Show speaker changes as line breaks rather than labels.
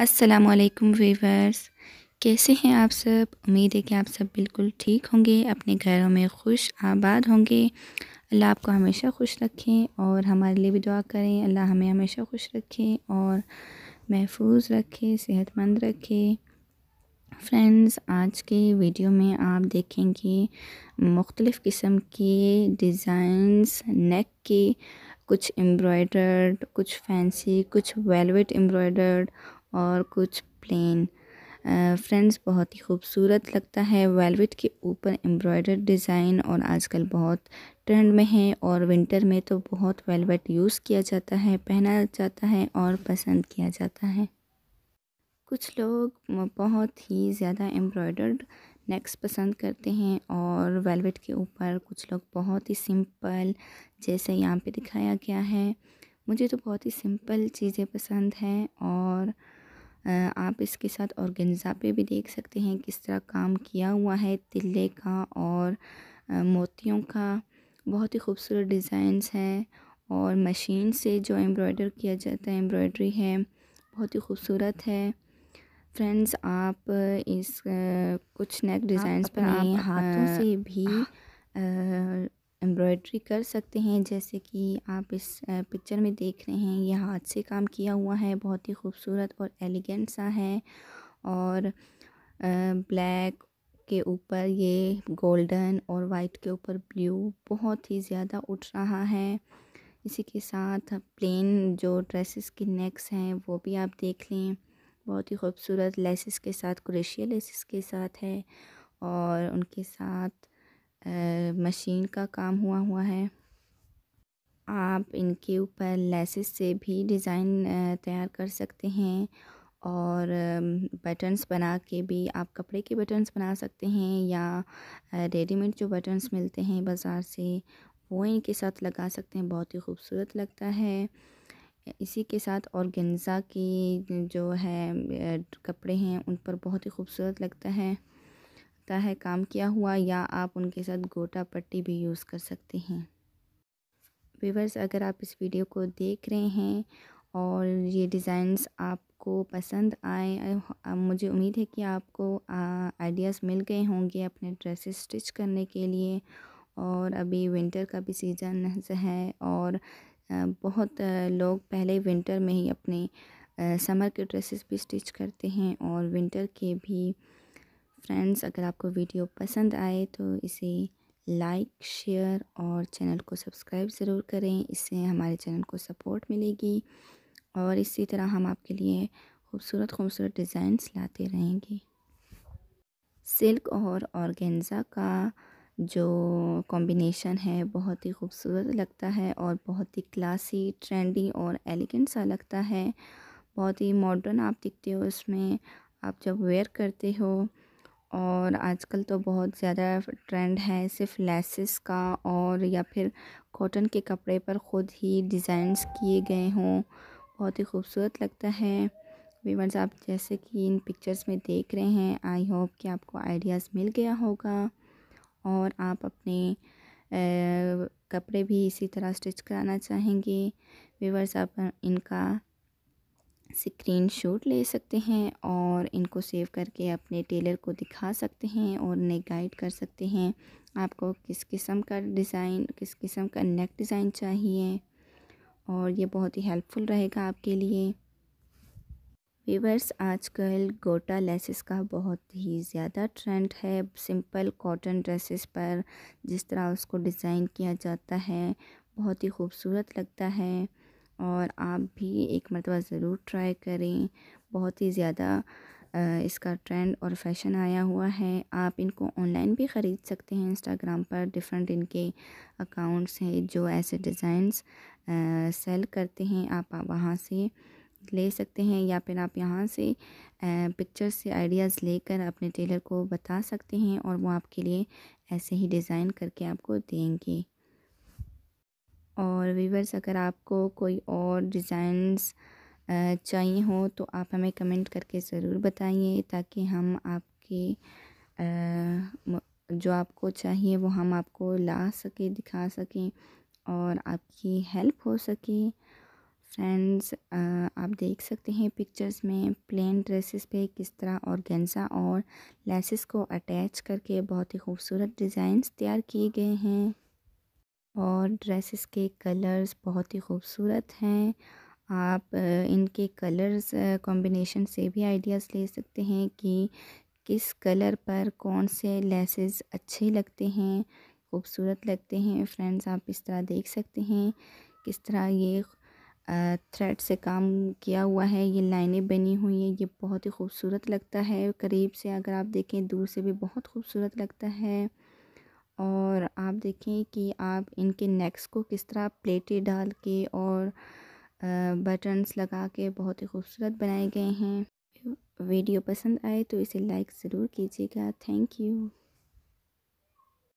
असलकम वीवर्स कैसे हैं आप सब उम्मीद है कि आप सब बिल्कुल ठीक होंगे अपने घरों में खुश आबाद होंगे अल्लाह आपको हमेशा खुश रखें और हमारे लिए भी दुआ करें अल्लाह हमें हमेशा खुश रखें और महफूज रखें सेहतमंद रखें फ्रेंड्स आज के वीडियो में आप देखेंगे मुख्तलिफ़ किस्म के डिज़ाइंस नेक के कुछ एम्ब्रॉयडर्ड कुछ फैंसी कुछ वेलवेट एम्ब्रॉयडर्ड और कुछ प्लेन फ्रेंड्स बहुत ही खूबसूरत लगता है वेलवेट के ऊपर एम्ब्रॉयडर डिज़ाइन और आजकल बहुत ट्रेंड में है और विंटर में तो बहुत वेलवेट यूज़ किया जाता है पहना जाता है और पसंद किया जाता है कुछ लोग बहुत ही ज़्यादा एम्ब्रॉयडर्ड नेक्स पसंद करते हैं और वेलवेट के ऊपर कुछ लोग बहुत ही सिंपल जैसे यहाँ पे दिखाया गया है मुझे तो बहुत ही सिंपल चीज़ें पसंद हैं और आप इसके साथ और पे भी देख सकते हैं किस तरह काम किया हुआ है तिल्ले का और मोतियों का बहुत ही खूबसूरत डिज़ाइंस हैं और मशीन से जो एम्ब्रॉयडर किया जाता है एम्ब्रॉयडरी है बहुत ही खूबसूरत है फ्रेंड्स आप इस कुछ नेक डिज़ाइंस पर आप हाँ, हाथों से भी आ, हाँ। एम्ब्रॉयड्री कर सकते हैं जैसे कि आप इस पिक्चर में देख रहे हैं ये हाथ से काम किया हुआ है बहुत ही खूबसूरत और एलिगेंट सा है और ब्लैक के ऊपर ये गोल्डन और वाइट के ऊपर ब्लू बहुत ही ज़्यादा उठ रहा है इसी के साथ प्लेन जो ड्रेसेस के नेक्स हैं वो भी आप देख लें बहुत ही खूबसूरत लेसेस के साथ क्रेशिया लेसेस के साथ है और उनके साथ मशीन का काम हुआ हुआ है आप इनके ऊपर लेसेस से भी डिज़ाइन तैयार कर सकते हैं और बटन्स बना के भी आप कपड़े के बटन्स बना सकते हैं या रेडीमेड जो बटन्स मिलते हैं बाज़ार से वो इनके साथ लगा सकते हैं बहुत ही खूबसूरत लगता है इसी के साथ ऑर्गेन्ज़ा की जो है कपड़े हैं उन पर बहुत ही खूबसूरत लगता है लगता है काम किया हुआ या आप उनके साथ गोटा पट्टी भी यूज़ कर सकते हैं व्यूवर्स अगर आप इस वीडियो को देख रहे हैं और ये डिज़ाइंस आपको पसंद आए मुझे उम्मीद है कि आपको आइडियाज़ मिल गए होंगे अपने ड्रेसेस स्टिच करने के लिए और अभी विंटर का भी सीज़न है और बहुत लोग पहले विंटर में ही अपने समर के ड्रेसेस भी स्टिच करते हैं और विंटर के भी फ्रेंड्स अगर आपको वीडियो पसंद आए तो इसे लाइक शेयर और चैनल को सब्सक्राइब ज़रूर करें इससे हमारे चैनल को सपोर्ट मिलेगी और इसी तरह हम आपके लिए खूबसूरत खूबसूरत डिज़ाइंस लाते रहेंगे सिल्क और ऑर्गेन्ज़ा का जो कॉम्बिनेशन है बहुत ही खूबसूरत लगता है और बहुत ही क्लासी ट्रेंडी और एलिगेंट सा लगता है बहुत ही मॉडर्न आप दिखते हो उसमें आप जब वेयर करते हो और आजकल तो बहुत ज़्यादा ट्रेंड है सिर्फ लेसिस का और या फिर कॉटन के कपड़े पर ख़ुद ही डिज़ाइंस किए गए हों बहुत ही खूबसूरत लगता है वीवर्स आप जैसे कि इन पिक्चर्स में देख रहे हैं आई होप कि आपको आइडियाज़ मिल गया होगा और आप अपने कपड़े भी इसी तरह स्टिच कराना चाहेंगे वीवर्स आप इनका स्क्रीन शॉट ले सकते हैं और इनको सेव करके अपने टेलर को दिखा सकते हैं और उन्हें गाइड कर सकते हैं आपको किस किस्म का डिज़ाइन किस किस्म का नेक डिज़ाइन चाहिए और ये बहुत ही हेल्पफुल रहेगा आपके लिए वीवर्स आजकल गोटा लेसेस का बहुत ही ज़्यादा ट्रेंड है सिंपल कॉटन ड्रेसेस पर जिस तरह उसको डिज़ाइन किया जाता है बहुत ही खूबसूरत लगता है और आप भी एक मरतबा ज़रूर ट्राई करें बहुत ही ज़्यादा इसका ट्रेंड और फैशन आया हुआ है आप इनको ऑनलाइन भी ख़रीद सकते हैं इंस्टाग्राम पर डिफरेंट इनके अकाउंट्स हैं जो ऐसे डिज़ाइंस सेल करते हैं आप वहाँ से ले सकते हैं या फिर आप यहाँ से पिक्चर से आइडियाज़ लेकर अपने टेलर को बता सकते हैं और वो आपके लिए ऐसे ही डिज़ाइन करके आपको देंगे और वीवर्स अगर आपको कोई और डिज़ाइंस चाहिए हो तो आप हमें कमेंट करके ज़रूर बताइए ताकि हम आपके जो आपको चाहिए वो हम आपको ला सकें दिखा सकें और आपकी हेल्प हो सके फ्रेंड्स आप देख सकते हैं पिक्चर्स में प्लेन ड्रेसेस पे किस तरह ऑर्गेन्जा और लेसेस को अटैच करके बहुत ही खूबसूरत डिज़ाइंस तैयार किए गए हैं और ड्रेसेस के कलर्स बहुत ही खूबसूरत हैं आप इनके कलर्स कॉम्बिनेशन से भी आइडियाज़ ले सकते हैं कि किस कलर पर कौन से लेसेस अच्छे लगते हैं खूबसूरत लगते हैं फ्रेंड्स आप इस तरह देख सकते हैं किस तरह ये थ्रेड से काम किया हुआ है ये लाइनें बनी हुई हैं ये बहुत ही खूबसूरत लगता है करीब से अगर आप देखें दूर से भी बहुत खूबसूरत लगता है और आप देखें कि आप इनके नेक्स को किस तरह प्लेटें डाल के और बटन्स लगा के बहुत ही खूबसूरत बनाए गए हैं वीडियो पसंद आए तो इसे लाइक ज़रूर कीजिएगा थैंक यू